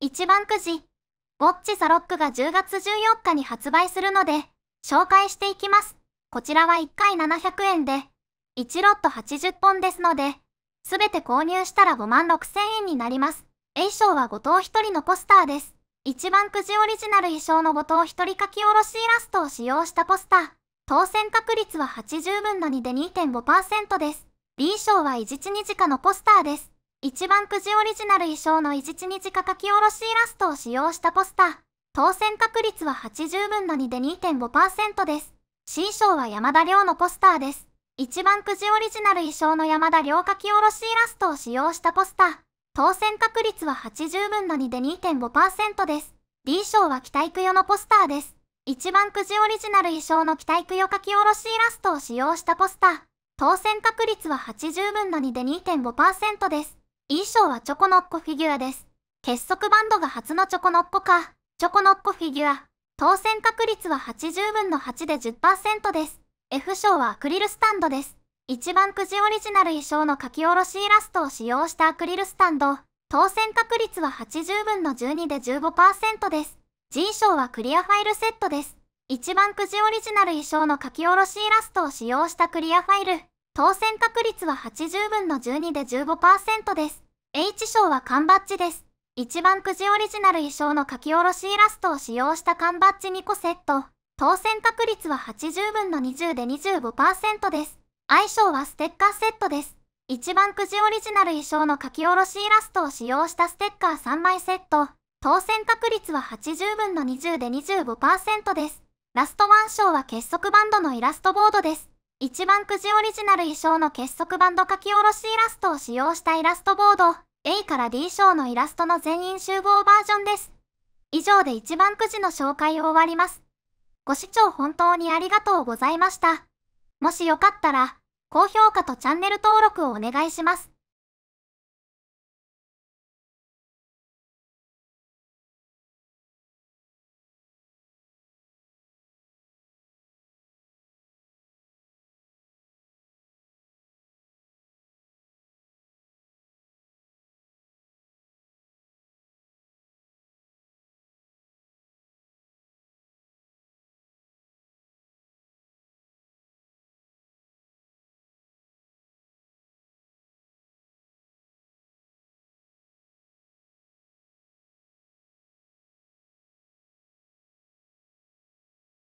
一番くじ、ウォッチザロックが10月14日に発売するので、紹介していきます。こちらは1回700円で、1ロット80本ですので、すべて購入したら5万6 0 0 0円になります。A 賞は後藤一人のポスターです。一番くじオリジナル衣装の後藤一人書き下ろしイラストを使用したポスター。当選確率は80分の2で2.5%です。B 賞は維持地2時間のポスターです。一番くじオリジナル衣装の一日か書き下ろしイラストを使用したポスター。当選確率は80分の2で2.5%です。新章は山田亮のポスターです。一番くじオリジナル衣装の山田亮書き下ろしイラストを使用したポスター。当選確率は80分の2で2.5%です。D 賞は北待くよのポスターです。一番くじオリジナル衣装の北待くよ書き下ろしイラストを使用したポスター。当選確率は80分の2で2.5%です。衣装はチョコノッコフィギュアです。結束バンドが初のチョコノッコか。チョコノッコフィギュア。当選確率は80分の8で10%です。F 賞はアクリルスタンドです。一番くじオリジナル衣装の書き下ろしイラストを使用したアクリルスタンド。当選確率は80分の12で15%です。G 賞はクリアファイルセットです。一番くじオリジナル衣装の書き下ろしイラストを使用したクリアファイル。当選確率は80分の12で15%です。H 賞は缶バッジです。一番くじオリジナル衣装の書き下ろしイラストを使用した缶バッジ2個セット。当選確率は80分の20で25%です。相性はステッカーセットです。一番くじオリジナル衣装の書き下ろしイラストを使用したステッカー3枚セット。当選確率は80分の20で25%です。ラストワン賞は結束バンドのイラストボードです。一番くじオリジナル衣装の結束バンド書き下ろしイラストを使用したイラストボード A から D 賞のイラストの全員集合バージョンです。以上で一番くじの紹介を終わります。ご視聴本当にありがとうございました。もしよかったら、高評価とチャンネル登録をお願いします。